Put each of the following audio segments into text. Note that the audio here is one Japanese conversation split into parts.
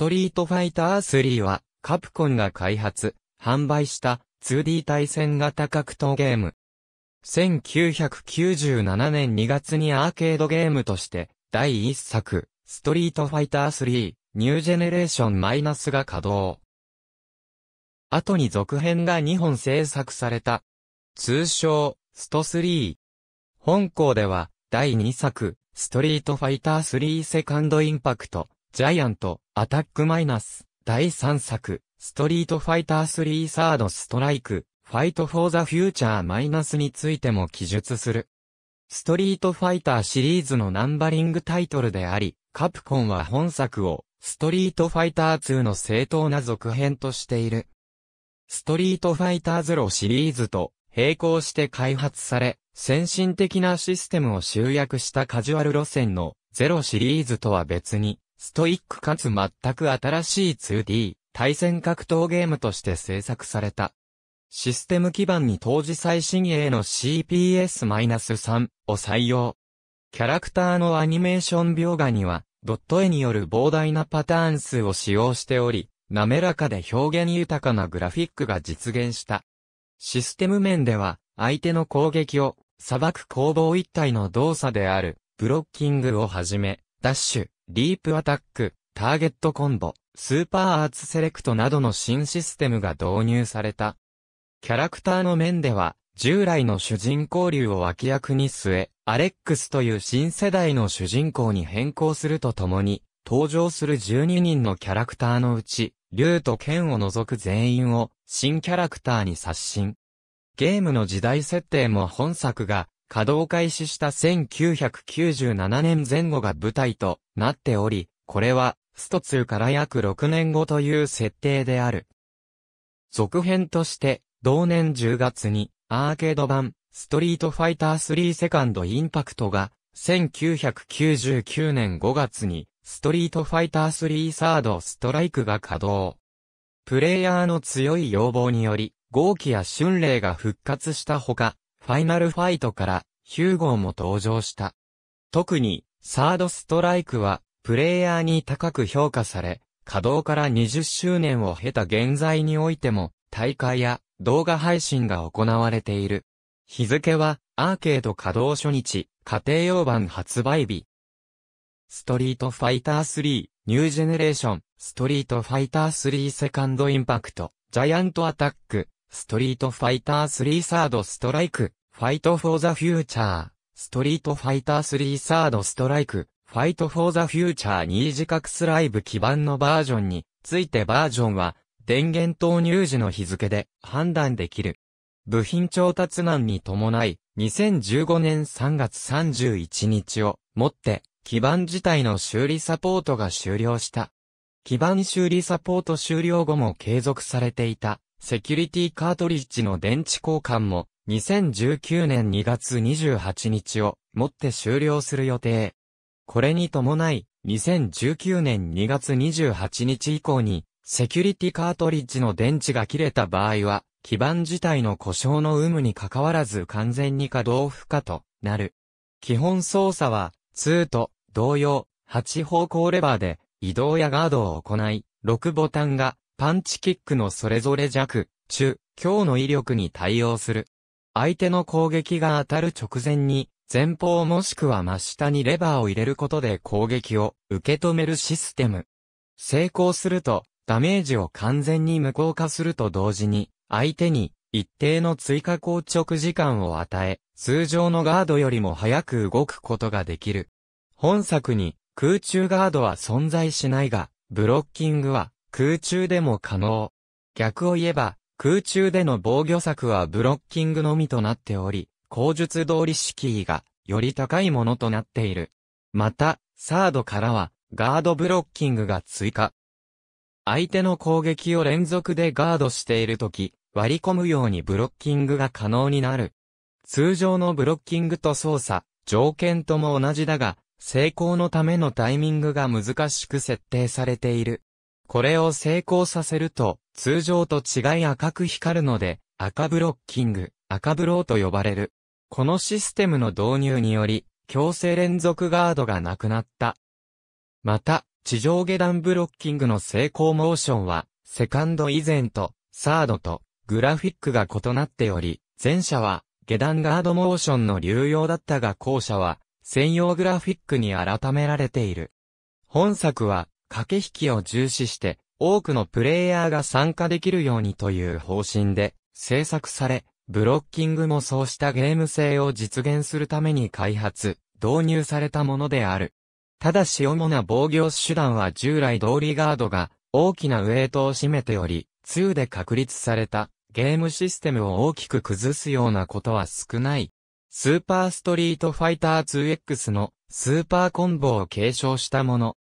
ストリートファイター3は、カプコンが開発、販売した 2D 対戦型格闘ゲーム。1997年2月にアーケードゲームとして、第1作、ストリートファイター3、ニュージェネレーションマイナスが稼働。後に続編が2本制作された。通称、スト3。本校では、第2作、ストリートファイター3セカンドインパクト、ジャイアント、アタックマイナス、第3作、ストリートファイター3サードストライク、ファイトフォーザフューチャーマイナスについても記述する。ストリートファイターシリーズのナンバリングタイトルであり、カプコンは本作を、ストリートファイター2の正当な続編としている。ストリートファイターゼロシリーズと並行して開発され、先進的なシステムを集約したカジュアル路線のゼロシリーズとは別に、ストイックかつ全く新しい 2D 対戦格闘ゲームとして制作された。システム基盤に当時最新鋭の CPS-3 を採用。キャラクターのアニメーション描画には、ドット絵による膨大なパターン数を使用しており、滑らかで表現豊かなグラフィックが実現した。システム面では、相手の攻撃を、裁く攻防一体の動作である、ブロッキングをはじめ、ダッシュ、リープアタック、ターゲットコンボ、スーパーアーツセレクトなどの新システムが導入された。キャラクターの面では、従来の主人公流を脇役に据え、アレックスという新世代の主人公に変更するとともに、登場する12人のキャラクターのうち、竜と剣を除く全員を新キャラクターに刷新。ゲームの時代設定も本作が稼働開始した1997年前後が舞台となっており、これは、スト2から約6年後という設定である。続編として、同年10月に、アーケード版、ストリートファイター3セカンドインパクトが、1999年5月に、ストリートファイター3サードストライクが稼働。プレイヤーの強い要望により、豪気や春麗が復活したほか、ファイナルファイトから9号も登場した。特に、サードストライクは、プレイヤーに高く評価され、稼働から20周年を経た現在においても、大会や動画配信が行われている。日付は、アーケード稼働初日、家庭用版発売日。ストリートファイター3、ニュージェネレーション、ストリートファイター3セカンドインパクト、ジャイアントアタック、ストリートファイター3サードストライク、ファイトフォーザフューチャー、ストリートファイター3サードストライク、ファイトフォーザフューチャー2自覚スライブ基盤のバージョンについてバージョンは電源投入時の日付で判断できる。部品調達難に伴い、2015年3月31日をもって基盤自体の修理サポートが終了した。基盤修理サポート終了後も継続されていたセキュリティカートリッジの電池交換も2019年2月28日をもって終了する予定。これに伴い、2019年2月28日以降に、セキュリティカートリッジの電池が切れた場合は、基板自体の故障の有無に関わらず完全に稼働不可となる。基本操作は、2と同様、8方向レバーで移動やガードを行い、6ボタンがパンチキックのそれぞれ弱、中、強の威力に対応する。相手の攻撃が当たる直前に、前方もしくは真下にレバーを入れることで攻撃を受け止めるシステム。成功すると、ダメージを完全に無効化すると同時に、相手に一定の追加硬直時間を与え、通常のガードよりも早く動くことができる。本作に空中ガードは存在しないが、ブロッキングは空中でも可能。逆を言えば、空中での防御策はブロッキングのみとなっており、口述通り敷居がより高いものとなっている。また、サードからはガードブロッキングが追加。相手の攻撃を連続でガードしているとき、割り込むようにブロッキングが可能になる。通常のブロッキングと操作、条件とも同じだが、成功のためのタイミングが難しく設定されている。これを成功させると、通常と違い赤く光るので、赤ブロッキング、赤ブローと呼ばれる。このシステムの導入により、強制連続ガードがなくなった。また、地上下段ブロッキングの成功モーションは、セカンド以前と、サードと、グラフィックが異なっており、前者は、下段ガードモーションの流用だったが後者は、専用グラフィックに改められている。本作は、駆け引きを重視して、多くのプレイヤーが参加できるようにという方針で制作され、ブロッキングもそうしたゲーム性を実現するために開発、導入されたものである。ただし主な防御手段は従来通りガードが大きなウェイトを占めており、2で確立されたゲームシステムを大きく崩すようなことは少ない。スーパーストリートファイター 2X のスーパーコンボを継承したもの、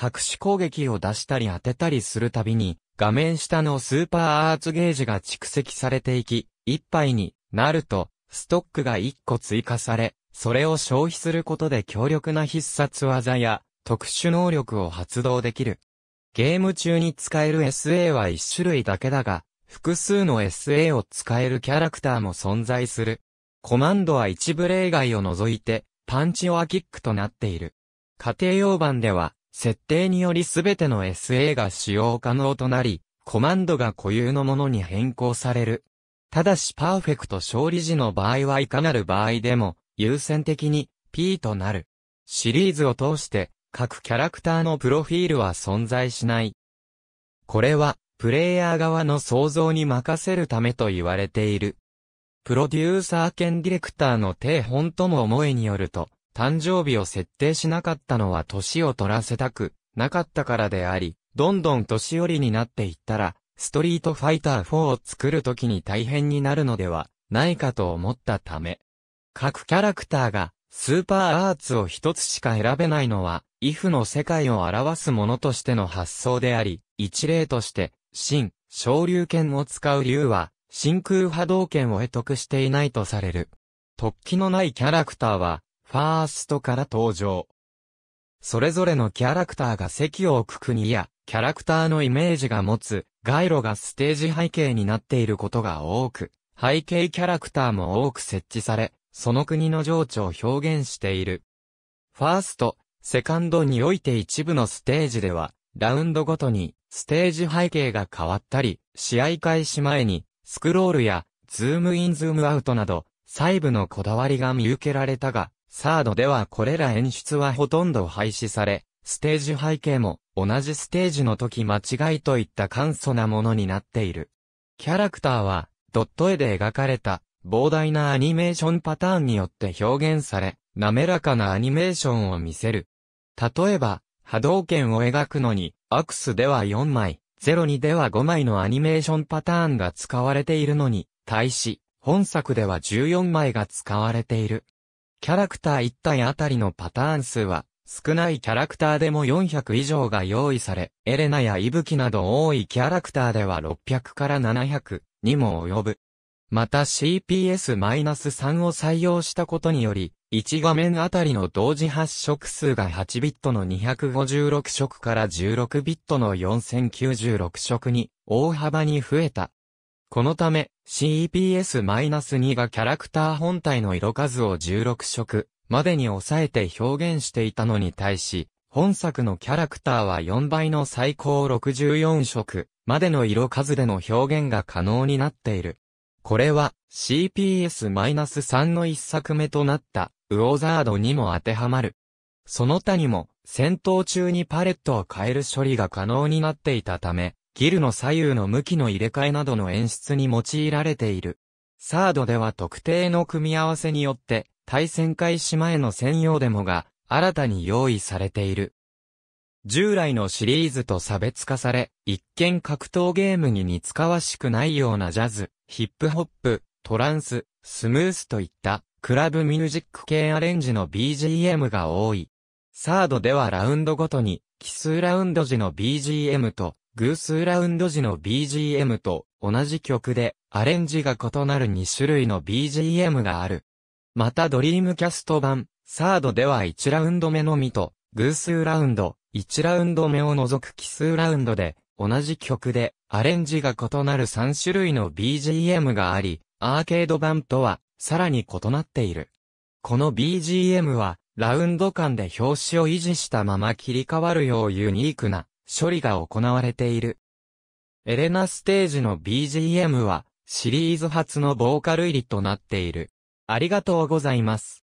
隠し攻撃を出したり当てたりするたびに、画面下のスーパーアーツゲージが蓄積されていき、一杯になると、ストックが一個追加され、それを消費することで強力な必殺技や特殊能力を発動できる。ゲーム中に使える SA は一種類だけだが、複数の SA を使えるキャラクターも存在する。コマンドは一部例外を除いて、パンチオアキックとなっている。家庭用版では、設定によりすべての SA が使用可能となり、コマンドが固有のものに変更される。ただしパーフェクト勝利時の場合はいかなる場合でも、優先的に P となる。シリーズを通して、各キャラクターのプロフィールは存在しない。これは、プレイヤー側の想像に任せるためと言われている。プロデューサー兼ディレクターの定本とも思いによると、誕生日を設定しなかったのは年を取らせたくなかったからであり、どんどん年寄りになっていったら、ストリートファイター4を作るときに大変になるのではないかと思ったため、各キャラクターがスーパーアーツを一つしか選べないのは、イフの世界を表すものとしての発想であり、一例として、新、昇竜拳を使う竜は、真空波動拳を得得していないとされる。突起のないキャラクターは、ファーストから登場。それぞれのキャラクターが席を置く国や、キャラクターのイメージが持つ、街路がステージ背景になっていることが多く、背景キャラクターも多く設置され、その国の情緒を表現している。ファースト、セカンドにおいて一部のステージでは、ラウンドごとに、ステージ背景が変わったり、試合開始前に、スクロールや、ズームインズームアウトなど、細部のこだわりが見受けられたが、サードではこれら演出はほとんど廃止され、ステージ背景も同じステージの時間違いといった簡素なものになっている。キャラクターはドット絵で描かれた膨大なアニメーションパターンによって表現され、滑らかなアニメーションを見せる。例えば、波動拳を描くのに、アクスでは4枚、ゼロにでは5枚のアニメーションパターンが使われているのに、対し、本作では14枚が使われている。キャラクター1体あたりのパターン数は、少ないキャラクターでも400以上が用意され、エレナやイブキなど多いキャラクターでは600から700にも及ぶ。また CPS-3 を採用したことにより、1画面あたりの同時発色数が8ビットの256色から16ビットの4096色に大幅に増えたこのため、CPS-2 がキャラクター本体の色数を16色までに抑えて表現していたのに対し、本作のキャラクターは4倍の最高64色までの色数での表現が可能になっている。これは CPS-3 の一作目となったウォザードにも当てはまる。その他にも戦闘中にパレットを変える処理が可能になっていたため、ギルの左右の向きの入れ替えなどの演出に用いられている。サードでは特定の組み合わせによって、対戦開始前の専用デモが新たに用意されている。従来のシリーズと差別化され、一見格闘ゲームに似つかわしくないようなジャズ、ヒップホップ、トランス、スムースといったクラブミュージック系アレンジの BGM が多い。サードではラウンドごとに奇数ラウンド時の BGM と偶数ラウンド時の BGM と同じ曲でアレンジが異なる2種類の BGM がある。またドリームキャスト版、サードでは1ラウンド目のみと、偶数ラウンド、1ラウンド目を除く奇数ラウンドで、同じ曲でアレンジが異なる3種類の BGM があり、アーケード版とはさらに異なっている。この BGM は、ラウンド間で表紙を維持したまま切り替わるようユニークな処理が行われている。エレナステージの BGM はシリーズ初のボーカル入りとなっている。ありがとうございます。